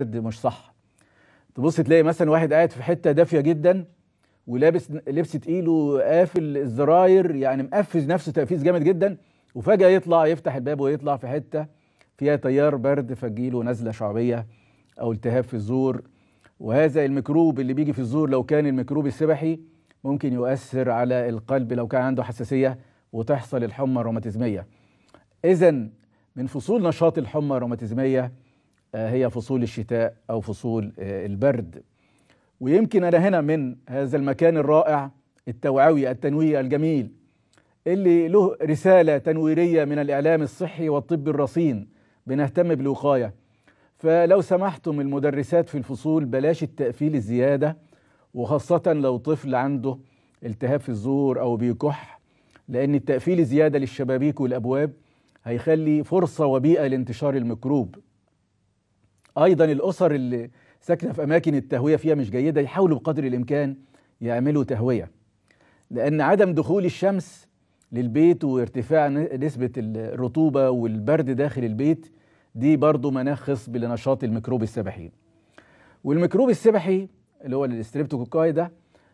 مش صح تبص تلاقي مثلا واحد قاعد في حته دافيه جدا ولابس لبس تقيل وقافل الزراير يعني مقفز نفسه تقفيز جامد جدا وفجاه يطلع يفتح الباب ويطلع في حته فيها تيار برد فجيله نزله شعبيه او التهاب في الزور وهذا الميكروب اللي بيجي في الزور لو كان الميكروب السبحي ممكن يؤثر على القلب لو كان عنده حساسيه وتحصل الحمى الروماتيزميه اذا من فصول نشاط الحمى الروماتيزميه آه، هي فصول الشتاء أو فصول آه، البرد ويمكن أنا هنا من هذا المكان الرائع التوعوي التنوية الجميل اللي له رسالة تنويرية من الإعلام الصحي والطب الرصين بنهتم بالوقاية فلو سمحتم المدرسات في الفصول بلاش التقفيل الزيادة وخاصة لو طفل عنده التهاب في الزور أو بيكح لأن التقفيل الزيادة للشبابيك والأبواب هيخلي فرصة وبيئة لانتشار الميكروب ايضا الاسر اللي ساكنه في اماكن التهويه فيها مش جيده يحاولوا بقدر الامكان يعملوا تهويه لان عدم دخول الشمس للبيت وارتفاع نسبه الرطوبه والبرد داخل البيت دي برضه مناخ خصب لنشاط الميكروب السبحي والميكروب السبحي اللي هو الاستريبتوكوكاي ده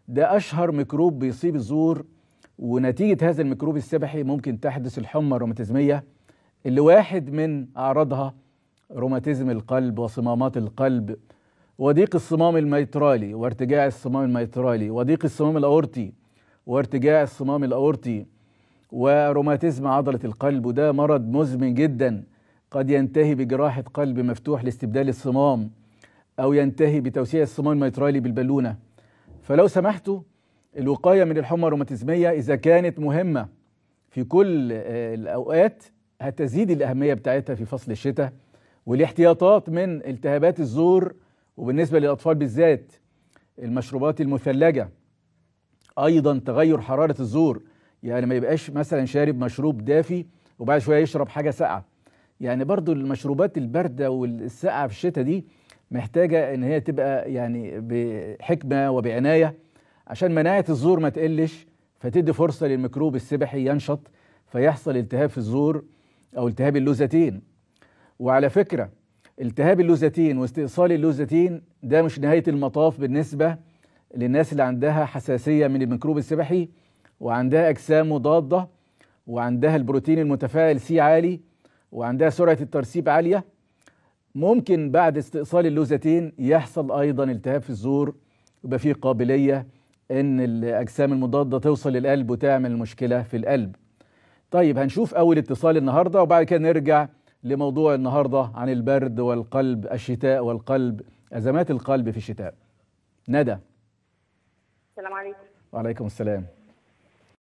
ده اشهر ميكروب بيصيب الزور ونتيجه هذا الميكروب السبحي ممكن تحدث الحمى الروماتيزميه اللي واحد من اعراضها روماتيزم القلب وصمامات القلب وضيق الصمام الميترالي وارتجاع الصمام الميترالي وضيق الصمام الأورطي وارتجاع الصمام الأورطي وروماتيزم عضلة القلب وده مرض مزمن جدا قد ينتهي بجراحة قلب مفتوح لاستبدال الصمام أو ينتهي بتوسيع الصمام الميترالي بالبالونة فلو سمحتوا الوقاية من الحمى الروماتيزمية إذا كانت مهمة في كل آه، الأوقات هتزيد الأهمية بتاعتها في فصل الشتاء والاحتياطات من التهابات الزور وبالنسبة للأطفال بالذات المشروبات المثلجة أيضا تغير حرارة الزور يعني ما يبقاش مثلا شارب مشروب دافي وبعد شوية يشرب حاجة ساقعة يعني برضو المشروبات الباردة والساقعة في الشتاء دي محتاجة إن هي تبقى يعني بحكمة وبعناية عشان مناعة الزور ما تقلش فتدي فرصة للميكروب السبحي ينشط فيحصل التهاب في الزور أو التهاب اللوزتين وعلى فكرة التهاب اللوزتين واستئصال اللوزتين ده مش نهاية المطاف بالنسبة للناس اللي عندها حساسية من الميكروب السبحي وعندها أجسام مضادة وعندها البروتين المتفاعل سي عالي وعندها سرعة الترسيب عالية ممكن بعد استئصال اللوزتين يحصل أيضا التهاب في الزور يبقى فيه قابلية إن الأجسام المضادة توصل للقلب وتعمل مشكلة في القلب. طيب هنشوف أول اتصال النهاردة وبعد كده نرجع لموضوع النهارده عن البرد والقلب الشتاء والقلب ازمات القلب في الشتاء ندى السلام عليكم وعليكم السلام